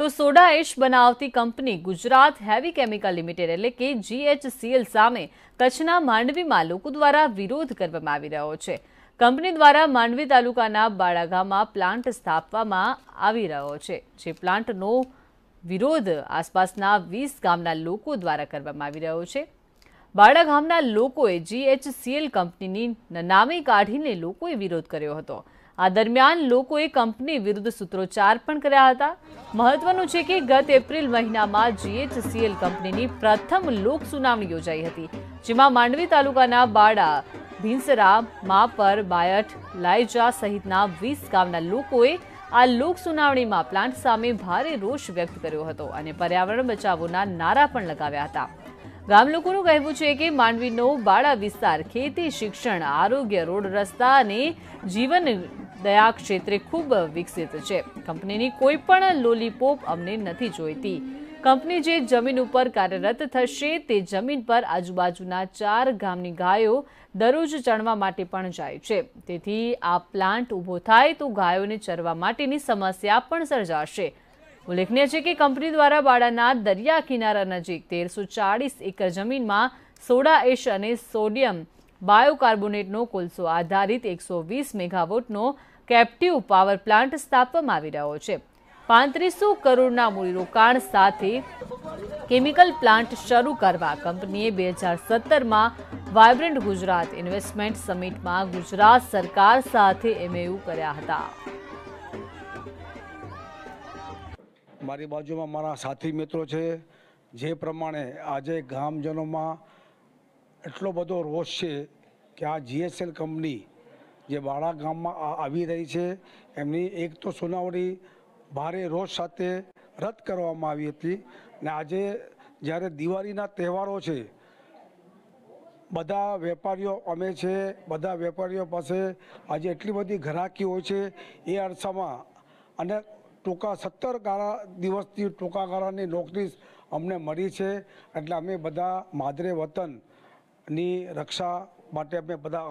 તો soda ash બનાવતી company Gujarat heavy chemical limited એટલે કે જીએચસીએલ સામે કચ્છના માંડવીમાં લોકો દ્વારા વિરોધ કરવામાં આવી રહ્યો છે કંપની દ્વારા માંડવી તાલુકાના બાળાગામાં પ્લાન્ટ સ્થાપવામાં આવી રહ્યો છે જે પ્લાન્ટનો વિરોધ આસપાસના વીસ ગામના લોકો દ્વારા કરવામાં આવી રહ્યો છે બાળાગામના લોકોએ જીએચસીએલ કંપનીની નામે કાઢીને લોકોએ વિરોધ કર્યો હતો આ દરમિયાન લોકોએ કંપની વિરુદ્ધ સૂત્રોચ્ચાર પણ કર્યા હતા મહત્વનું છે કે ગત એપ્રિલ મહિનામાં જીએચસીએલ કંપનીની પ્રથમ લોક સુનાવણી યોજાઈ હતી જેમાં માંડવી તાલુકાના બાડા ભીંસરા માપર બાયઠ લાયજા સહિતના વીસ ગામના લોકોએ આ લોક સુનાવણીમાં પ્લાન્ટ સામે ભારે રોષ વ્યક્ત કર્યો હતો અને પર્યાવરણ બચાવોના નારા પણ લગાવ્યા હતા ગામ લોકોનું કહેવું છે કે માંડવીનો બાળા વિસ્તાર ખેતી શિક્ષણ આરોગ્ય રોડ રસ્તા અને જીવન દયા ક્ષેત્રે ખૂબ વિકસિત છે કંપનીની કોઈ પણ લોલીપોપ અમને નથી જોઈતી કંપની જે જમીન ઉપર કાર્યરત થશે તે જમીન પર આજુબાજુના ચાર ગામની ગાયો દરરોજ ચણવા માટે પણ જાય છે તેથી આ પ્લાન્ટ ઊભો થાય તો ગાયોને ચરવા માટેની સમસ્યા પણ સર્જાશે ઉલ્લેખનીય છે કે કંપની દ્વારા બાળાના દરિયા કિનારા નજીક તેરસો ચાળીસ એકર જમીનમાં સોડા એશ અને સોડિયમ બાયોકાર્બોનેટનો કોલસો આધારિત એકસો વીસ મેગાવોટનો કેપ્ટિવ પાવર પ્લાન્ટ સ્થાપવામાં આવી રહ્યો છે પાંત્રીસો કરોડના મૂડીરોકાણ સાથે કેમિકલ પ્લાન્ટ શરૂ કરવા કંપનીએ બે હજાર સત્તરમાં વાયબ્રન્ટ ગુજરાત ઇન્વેસ્ટમેન્ટ સમિટમાં ગુજરાત સરકાર સાથે એમએયુ કર્યા હતા મારી બાજુમાં મારા સાથી મિત્રો છે જે પ્રમાણે આજે ગામજનોમાં એટલો બધો રોષ છે કે આ જીએસએલ કંપની જે બાળા ગામમાં આવી રહી છે એમની એક તો સુનાવણી ભારે રોષ સાથે રદ કરવામાં આવી હતી ને આજે જ્યારે દિવાળીના તહેવારો છે બધા વેપારીઓ અમે છે બધા વેપારીઓ પાસે આજે એટલી બધી ઘરાકી હોય છે એ અરસામાં અને ટૂંકા સત્તર ગાળા દિવસથી ટૂંકા ગાળાની નોકરી અમને મળી છે એટલે અમે બધા માદરે વતન ની રક્ષા માટે અમે બધા